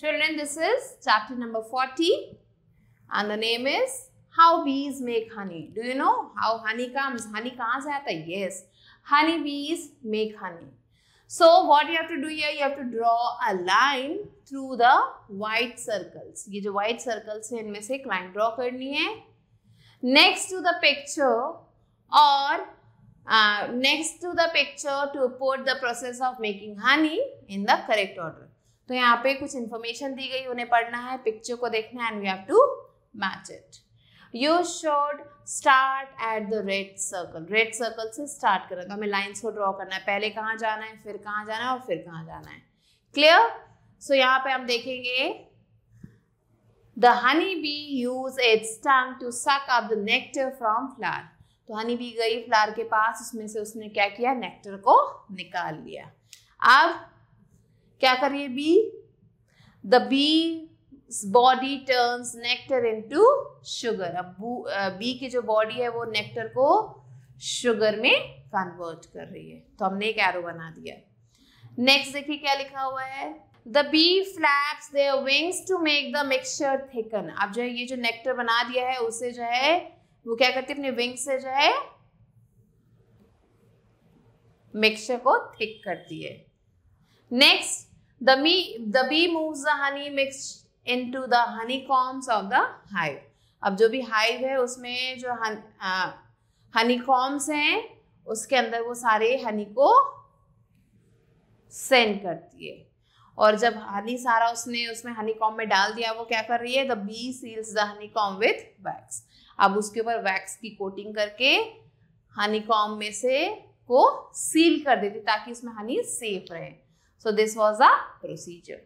Children, this is chapter number 40 and the name is How Bees Make Honey. Do you know how honey comes? Honey comes at the Yes, honey bees make honey. So what you have to do here, you have to draw a line through the white circles. These are white circles in इनमें से line draw करनी है. Next to the picture or uh, next to the picture to put the process of making honey in the correct order. तो यहाँ पे कुछ information दी गई उन्हें पढ़ना है पिक्चर को देखना है and we have to match it you should start at the red circle red circle से स्टार्ट तो हमें लाइन्स को ड्रॉ करना है पहले कहाँ जाना है फिर कहाँ जाना है और फिर कहाँ जाना है क्लियर सो so, यहाँ पे हम देखेंगे the honey bee uses its tongue to suck up the nectar from flower तो हनी बी गई फ्लावर के पास उसमें से उसने क्या किया नेक्टर को निकाल लिया अब क्या करिए bee the bee body turns nectar into sugar अब बी की जो बॉडी है वो नेक्टर को शुगर में कन्वर्ट कर रही है तो हमने एक एरो बना दिया नेक्स्ट देखिए क्या लिखा हुआ है the bee flaps their wings to make the mixture thicken अब जो है ये जो नेक्टर बना दिया है उसे जो है वो क्या करती है अपने विंग्स से जो है मिक्सचर को थिक करती है Next, the bee, the bee moves the honey to into the honeycombs of the hive. अब जो भी हाइव है उसमें जो हनी कॉम्स हनीकॉम्स हैं उसके अंदर वो सारे हनी को सेंड करती है और जब हनी सारा उसने उसमें हनी कॉम में डाल दिया वो क्या कर रही है the bee seals the honeycomb with wax अब उसके ऊपर वैक्स की कोटिंग करके हनी कॉम में से को सील कर देती ताकि उसमें हनी सेफ रहे So this was a procedure.